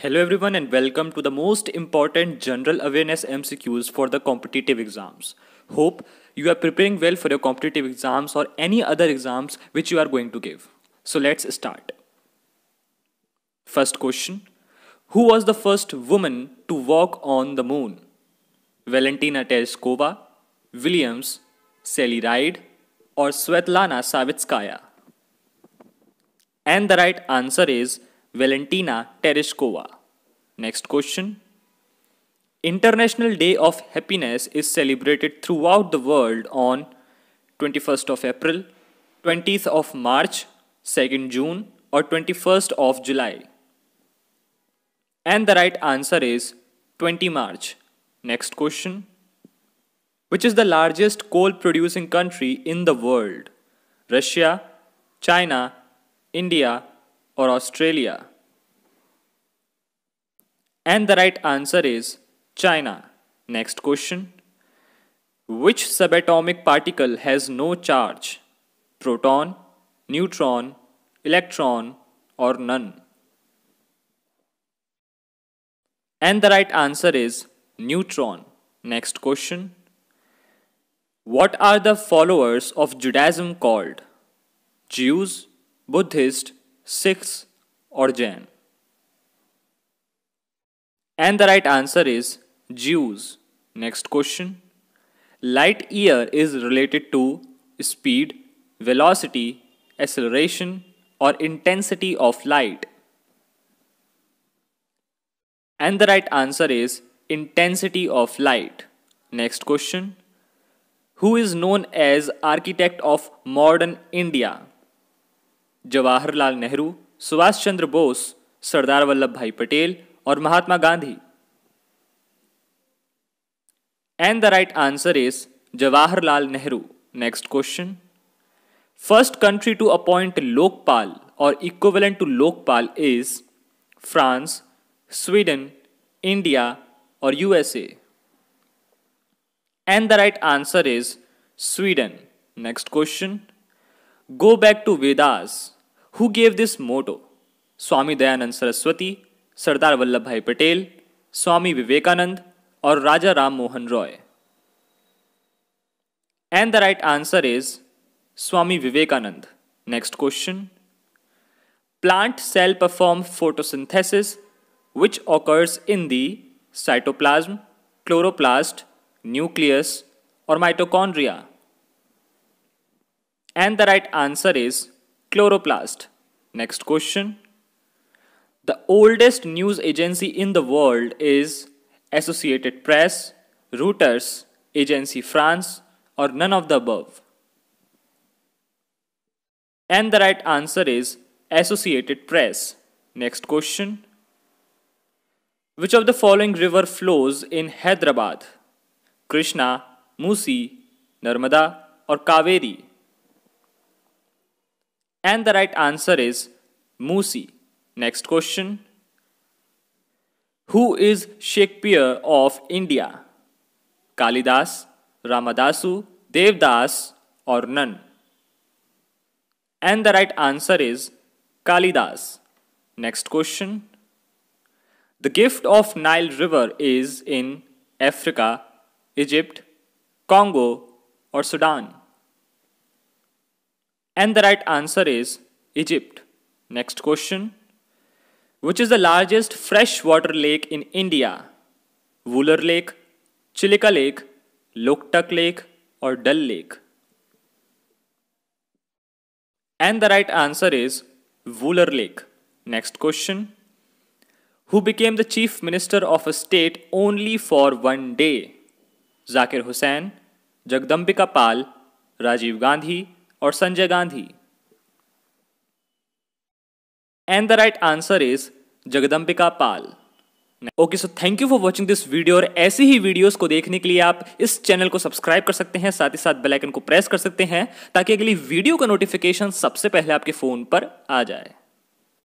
Hello everyone and welcome to the most important general awareness MCQs for the competitive exams. Hope you are preparing well for your competitive exams or any other exams which you are going to give. So let's start. First question Who was the first woman to walk on the moon? Valentina Tereshkova, Williams, Sally Ride, or Svetlana Savitskaya? And the right answer is Valentina Tereshkova. Next question. International Day of Happiness is celebrated throughout the world on 21st of April, 20th of March, 2nd June or 21st of July. And the right answer is 20 March. Next question. Which is the largest coal producing country in the world? Russia, China, India or Australia? And the right answer is China. Next question. Which subatomic particle has no charge? Proton, neutron, electron, or none? And the right answer is neutron. Next question. What are the followers of Judaism called? Jews, Buddhist, 6 or Jain? And the right answer is Jews. Next question. Light year is related to speed, velocity, acceleration or intensity of light. And the right answer is intensity of light. Next question. Who is known as architect of modern India? Jawaharlal Nehru Subhash Chandra Bose Sardar Vallabh Vallabhbhai Patel or Mahatma Gandhi and the right answer is Jawaharlal Nehru next question first country to appoint Lokpal or equivalent to Lokpal is France Sweden India or USA and the right answer is Sweden next question go back to Vedas Who gave this motto? Swami Dayanand Saraswati, Sardar Vallabhai Patel, Swami Vivekanand, or Raja Ram Mohan Roy? And the right answer is Swami Vivekanand. Next question. Plant cell perform photosynthesis which occurs in the cytoplasm, chloroplast, nucleus or mitochondria. And the right answer is chloroplast. Next question. The oldest news agency in the world is Associated Press, Reuters, Agency France, or none of the above. And the right answer is Associated Press. Next question. Which of the following river flows in Hyderabad? Krishna, Musi, Narmada, or Kaveri? And the right answer is Musi. Next question. Who is Shakespeare of India? Kalidas, Ramadasu, Devdas or none? And the right answer is Kalidas. Next question. The gift of Nile River is in Africa, Egypt, Congo or Sudan? And the right answer is Egypt. Next question. Which is the largest freshwater lake in India? Wooler Lake, Chilika Lake, Loktak Lake, or Dal Lake? And the right answer is Wooler Lake. Next question. Who became the chief minister of a state only for one day? Zakir Hussain, Jagdambika Pal, Rajiv Gandhi, or Sanjay Gandhi and the right answer is Jagadambika Pal okay so thank you for watching this video और ऐसी ही videos को देखने के लिए आप इस channel को subscribe कर सकते हैं साथ ही साथ बेल आइकन को प्रेस कर सकते हैं ताकि अगली वीडियो का नोटिफिकेशन सबसे पहले आपके फोन पर आ जाए